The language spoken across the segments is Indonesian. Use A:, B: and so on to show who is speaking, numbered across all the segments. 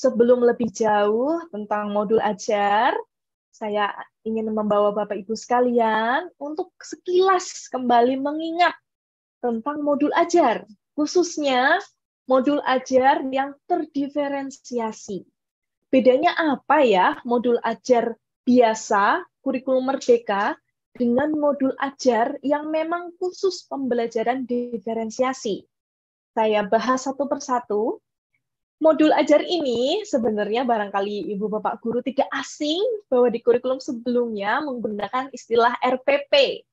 A: Sebelum lebih jauh tentang modul ajar, saya ingin membawa Bapak Ibu sekalian untuk sekilas kembali mengingat tentang modul ajar, khususnya modul ajar yang terdiferensiasi. Bedanya apa ya modul ajar biasa, kurikulum merdeka, dengan modul ajar yang memang khusus pembelajaran diferensiasi. Saya bahas satu persatu modul ajar ini sebenarnya barangkali Ibu Bapak guru tidak asing bahwa di kurikulum sebelumnya menggunakan istilah RPP.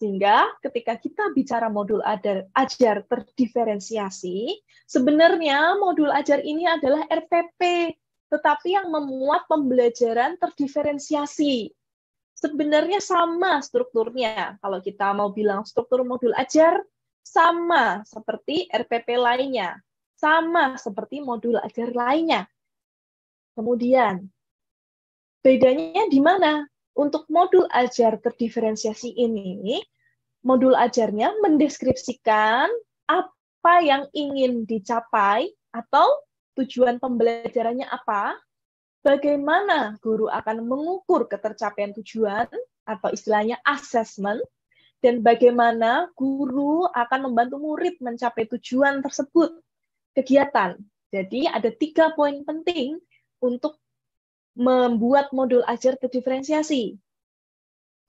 A: Sehingga ketika kita bicara modul ajar, ajar terdiferensiasi, sebenarnya modul ajar ini adalah RPP, tetapi yang memuat pembelajaran terdiferensiasi. Sebenarnya sama strukturnya. Kalau kita mau bilang struktur modul ajar, sama seperti RPP lainnya sama seperti modul ajar lainnya. Kemudian, bedanya di mana? Untuk modul ajar terdiferensiasi ini, modul ajarnya mendeskripsikan apa yang ingin dicapai atau tujuan pembelajarannya apa, bagaimana guru akan mengukur ketercapaian tujuan atau istilahnya assessment, dan bagaimana guru akan membantu murid mencapai tujuan tersebut kegiatan. Jadi ada tiga poin penting untuk membuat modul ajar terdiferensiasi.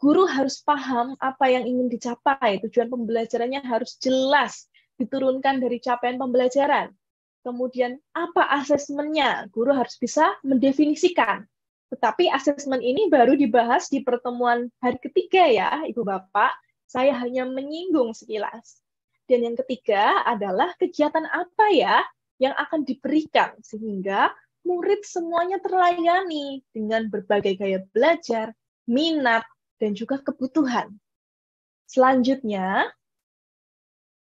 A: Guru harus paham apa yang ingin dicapai, tujuan pembelajarannya harus jelas, diturunkan dari capaian pembelajaran. Kemudian apa asesmennya? Guru harus bisa mendefinisikan. Tetapi asesmen ini baru dibahas di pertemuan hari ketiga ya, Ibu Bapak. Saya hanya menyinggung sekilas. Dan yang ketiga adalah kegiatan apa ya yang akan diberikan sehingga murid semuanya terlayani dengan berbagai gaya belajar, minat, dan juga kebutuhan. Selanjutnya,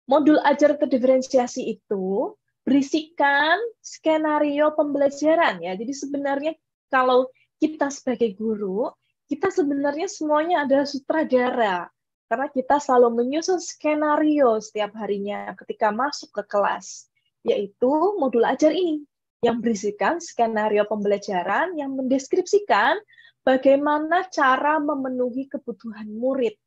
A: modul ajar terdiferensiasi itu berisikan skenario pembelajaran ya. Jadi sebenarnya kalau kita sebagai guru, kita sebenarnya semuanya adalah sutradara. Karena kita selalu menyusun skenario setiap harinya ketika masuk ke kelas, yaitu modul ajar ini yang berisikan skenario pembelajaran yang mendeskripsikan bagaimana cara memenuhi kebutuhan murid.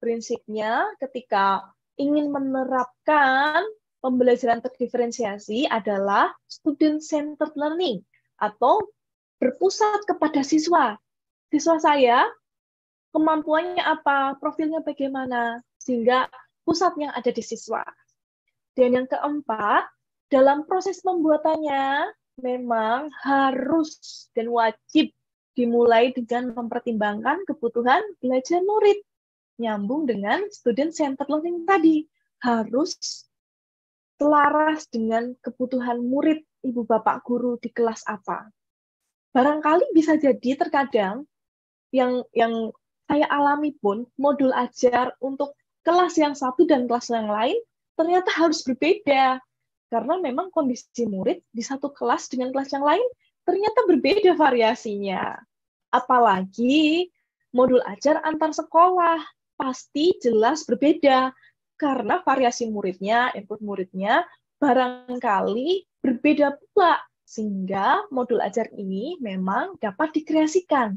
A: Prinsipnya ketika ingin menerapkan pembelajaran terdiferensiasi adalah student-centered learning atau berpusat kepada siswa. Siswa saya kemampuannya apa, profilnya bagaimana, sehingga pusat yang ada di siswa. Dan yang keempat, dalam proses pembuatannya memang harus dan wajib dimulai dengan mempertimbangkan kebutuhan belajar murid. Nyambung dengan student-centered learning tadi. Harus selaras dengan kebutuhan murid ibu bapak guru di kelas apa. Barangkali bisa jadi terkadang yang yang saya alami pun modul ajar untuk kelas yang satu dan kelas yang lain ternyata harus berbeda karena memang kondisi murid di satu kelas dengan kelas yang lain ternyata berbeda variasinya. Apalagi modul ajar antar sekolah pasti jelas berbeda karena variasi muridnya, input muridnya barangkali berbeda pula sehingga modul ajar ini memang dapat dikreasikan